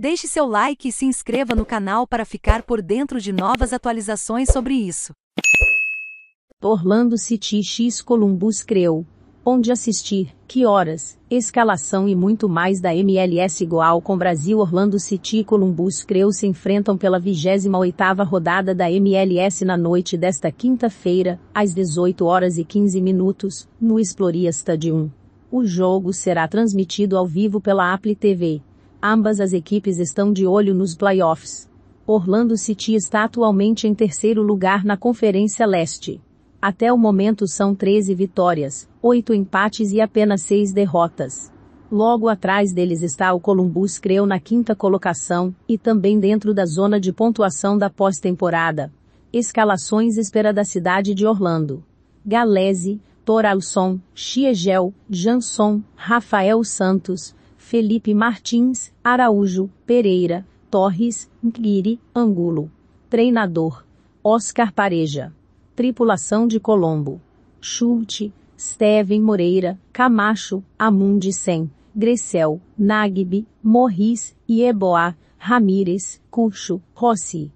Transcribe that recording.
Deixe seu like e se inscreva no canal para ficar por dentro de novas atualizações sobre isso. Orlando City X Columbus Creu. Onde assistir, que horas, escalação e muito mais da MLS igual com Brasil Orlando City e Columbus Creu se enfrentam pela 28ª rodada da MLS na noite desta quinta-feira, às 18 horas e 15 minutos, no Exploria Stadium. O jogo será transmitido ao vivo pela Apple TV. Ambas as equipes estão de olho nos playoffs. Orlando City está atualmente em terceiro lugar na Conferência Leste. Até o momento são 13 vitórias, 8 empates e apenas 6 derrotas. Logo atrás deles está o Columbus Creu na quinta colocação, e também dentro da zona de pontuação da pós-temporada. Escalações espera da cidade de Orlando. Galese, Toralson, Chiegel, Janson, Rafael Santos, Felipe Martins, Araújo, Pereira, Torres, Nguiri, Angulo. Treinador: Oscar Pareja. Tripulação de Colombo: Schulte, Steven Moreira, Camacho, Amundsen, Sen, Gressel, Nagbe, Morris, Ieboá, Ramírez, Cuxo, Rossi.